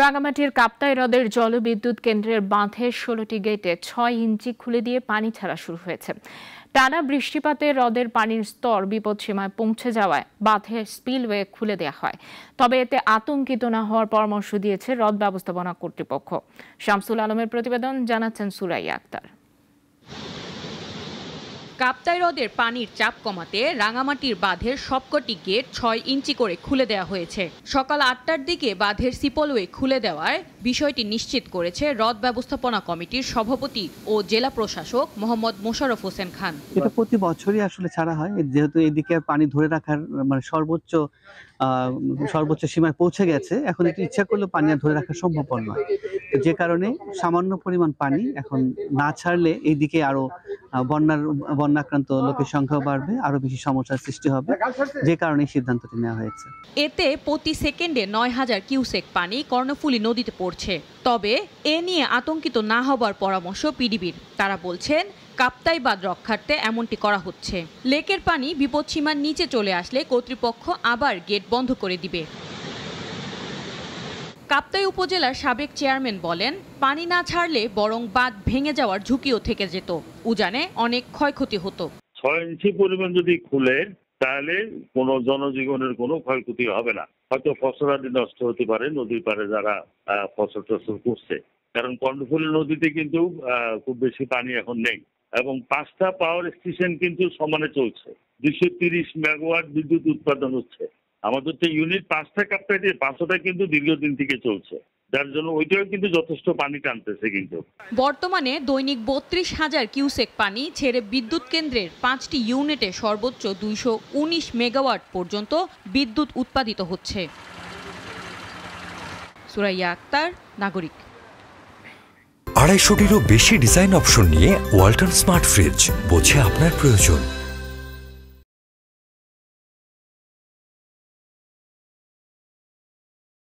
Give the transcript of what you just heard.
রাঙামাটির কাপ্তাই হ্রদের জলবিদ্যুৎ কেন্দ্রের বাঁধে ষোলোটি গেটে ছয় ইঞ্চি খুলে দিয়ে পানি ছাড়া শুরু হয়েছে টানা বৃষ্টিপাতে হ্রদের পানির স্তর বিপদসীমায় পৌঁছে যাওয়ায় বাঁধে স্পিলওয়ে খুলে দেওয়া হয় তবে এতে আতঙ্কিত না হওয়ার পরামর্শ দিয়েছে হ্রদ ব্যবস্থাপনা কর্তৃপক্ষ শামসুল আলমের প্রতিবেদন জানাচ্ছেন সুরাইয়া আক্তার কাপ্তাই হ্রদের পানির চাপ কমাতে রাঙামাটির বাঁধের সবকটি গেট ছয় ইঞ্চি করে খুলে দেওয়া হয়েছে সকাল আটটার দিকে বাঁধের সিপলওয়ে খুলে দেওয়ায় বিষয়টি নিশ্চিত করেছে হ্রদ ব্যবস্থাপনা কমিটির সভাপতি ও জেলা প্রশাসক মোহাম্মদ মোশারফ হোসেন খান এটা প্রতি বছরই আসলে ছাড়া হয় যেহেতু এদিকে পানি ধরে রাখার মানে সর্বোচ্চ সর্বোচ্চ সীমায় পৌঁছে গেছে এখন এটি ইচ্ছা করলে পানি আর ধরে রাখা সম্ভবপর নয় যে কারণে সামান্য পরিমাণ পানি এখন না ছাড়লে এইদিকে আরো বন্যার করোনা আক্রান্ত লোকের সংখ্যা বাড়বে আরো বেশি সমস্যার সৃষ্টি হবে যে কারণে সিদ্ধান্তটি নেওয়া হয়েছে এতে প্রতি সেকেন্ডে নয় হাজার কিউসেক পানি কর্ণফুলি নদীতে পড়ছে তবে এ নিয়ে আতঙ্কিত না হবার পরামর্শ পিডিবির তারা বলছেন কাপ্তাই বাদ রক্ষার্থে এমনটি করা হচ্ছে লেকের পানি বিপদসীমার নিচে চলে আসলে কর্তৃপক্ষ আবার গেট বন্ধ করে দিবে কাপ্তাই উপজেলার সাবেক চেয়ারম্যান বলেন পানি না ছাড়লে বরং বাঁধ ভেঙে যাওয়ার ঝুঁকিও থেকে যেত উজানে অনেক ক্ষয়ক্ষতি হতো ছয় ইঞ্চি পরিমাণ যদি খুলে তাহলে কোন জনজীবনের কোনো ক্ষয়ক্ষতি হবে না হয়তো ফসলাদি নষ্ট হতে পারে নদীর পারে যারা ফসল টসল করছে কারণ কর্ণফুলী নদীতে কিন্তু খুব বেশি পানি এখন নেই এবং পাঁচটা পাওয়ার স্টেশন কিন্তু সমানে চলছে দুশো তিরিশ মেগাওয়াট বিদ্যুৎ উৎপাদন হচ্ছে আমাদের তো ইউনিট পাঁচটা কাপটাইতে পাঁচটা কিন্তু দীর্ঘদিন থেকে চলছে যার জন্য ওইটাও কিন্তু যথেষ্ট পানি টানতেছে কিন্তু বর্তমানে দৈনিক বত্রিশ হাজার কিউসেক পানি ছেড়ে বিদ্যুৎ কেন্দ্রের পাঁচটি ইউনিটে সর্বোচ্চ দুইশো উনিশ মেগাওয়াট পর্যন্ত বিদ্যুৎ উৎপাদিত হচ্ছে সুরাইয়া আক্তার নাগরিক আড়াইশোটিরও বেশি ডিজাইন অপশন নিয়ে ওয়াল্টন স্মার্ট ফ্রিজ বোঝে আপনার প্রয়োজন